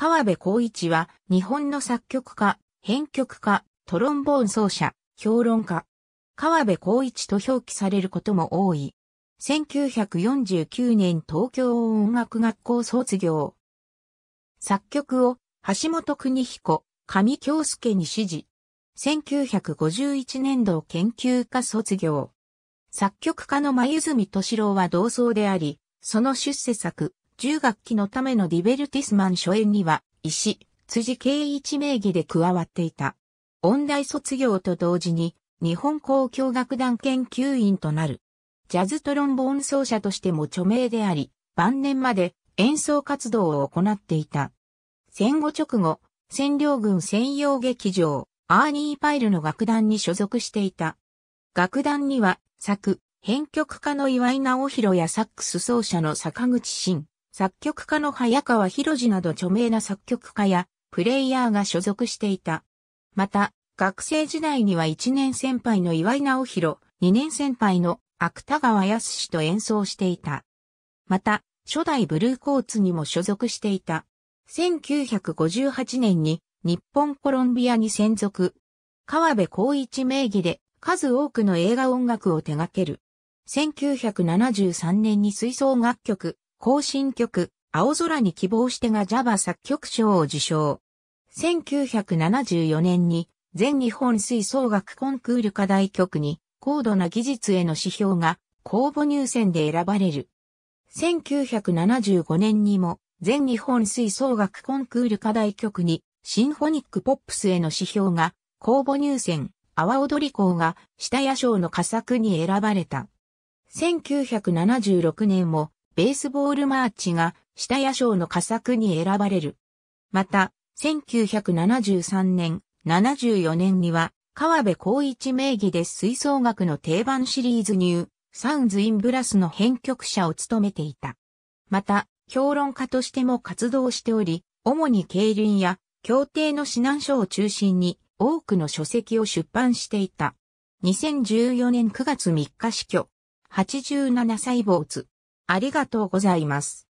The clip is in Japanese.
川辺光一は日本の作曲家、編曲家、トロンボーン奏者、評論家。川辺光一と表記されることも多い。1949年東京音楽学校卒業。作曲を橋本邦彦、上京介に指示。1951年度研究科卒業。作曲家の真泉敏郎は同窓であり、その出世作、中学期のためのディベルティスマン初演には、石、辻圭一名義で加わっていた。音大卒業と同時に、日本交響楽団研究員となる。ジャズトロンボーン奏者としても著名であり、晩年まで演奏活動を行っていた。戦後直後、占領軍専用劇場、アーニー・パイルの楽団に所属していた。楽団には、作、編曲家の岩井直弘やサックス奏者の坂口慎、作曲家の早川博士など著名な作曲家やプレイヤーが所属していた。また、学生時代には1年先輩の岩井直弘、2年先輩の芥川康と演奏していた。また、初代ブルーコーツにも所属していた。1958年に日本コロンビアに専属。川辺光一名義で数多くの映画音楽を手掛ける。1973年に吹奏楽曲、更新曲、青空に希望してが Java 作曲賞を受賞。1974年に全日本吹奏楽コンクール課題曲に高度な技術への指標が公募入選で選ばれる。1975年にも全日本吹奏楽コンクール課題曲にシンフォニックポップスへの指標が公募入選、阿波踊り校が下屋賞の佳作に選ばれた。1976年もベースボールマーチが下野賞の佳作に選ばれる。また、1973年、74年には、川辺光一名義で吹奏楽の定番シリーズニュー、サウンズ・イン・ブラスの編曲者を務めていた。また、評論家としても活動しており、主に競輪や協定の指南書を中心に多くの書籍を出版していた。2014年9月3日死去。87歳坊主。ありがとうございます。